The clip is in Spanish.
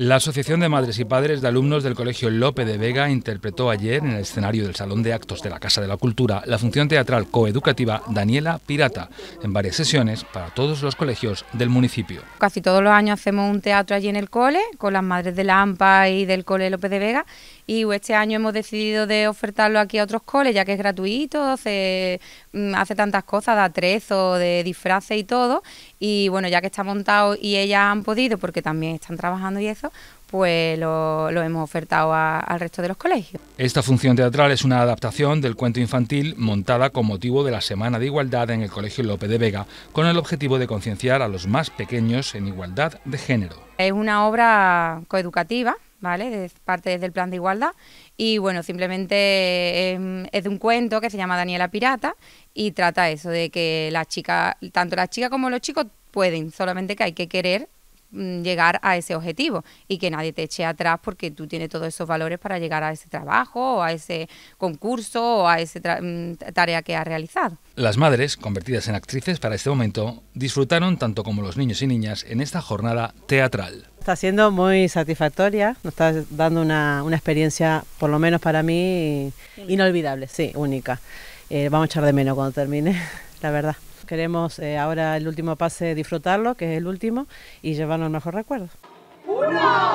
La Asociación de Madres y Padres de Alumnos del Colegio Lope de Vega interpretó ayer en el escenario del Salón de Actos de la Casa de la Cultura la función teatral coeducativa Daniela Pirata en varias sesiones para todos los colegios del municipio. Casi todos los años hacemos un teatro allí en el cole con las madres de la AMPA y del Cole Lope de Vega y este año hemos decidido de ofertarlo aquí a otros coles, ya que es gratuito, se mm, hace tantas cosas de trezo de disfraz y todo. Y bueno, ya que está montado y ellas han podido, porque también están trabajando y eso, pues lo, hemos ofertado al resto de los colegios. Esta función teatral es una adaptación del cuento infantil montada con motivo de la Semana de Igualdad en el Colegio López de Vega, con el objetivo de concienciar a los más pequeños en igualdad de género. Es una obra coeducativa ¿vale? Es parte del plan de igualdad. Y bueno, simplemente em, es de un cuento que se llama Daniela Pirata y trata eso, de que las chicas, tanto las chicas como los chicos pueden, solamente que hay que querer mm, llegar a ese objetivo y que nadie te eche atrás porque tú tienes todos esos valores para llegar a ese trabajo o a ese concurso o a esa mm, tarea que has realizado. Las madres, convertidas en actrices para este momento, disfrutaron tanto como los niños y niñas en esta jornada teatral está siendo muy satisfactoria, nos está dando una, experiencia, por lo menos para mí, inolvidable, sí, única. Eh, vamos a echar de menos cuando termine, la verdad. Queremos eh, ahora el último pase disfrutarlo, que es el último, y llevarnos mejores mejor recuerdo.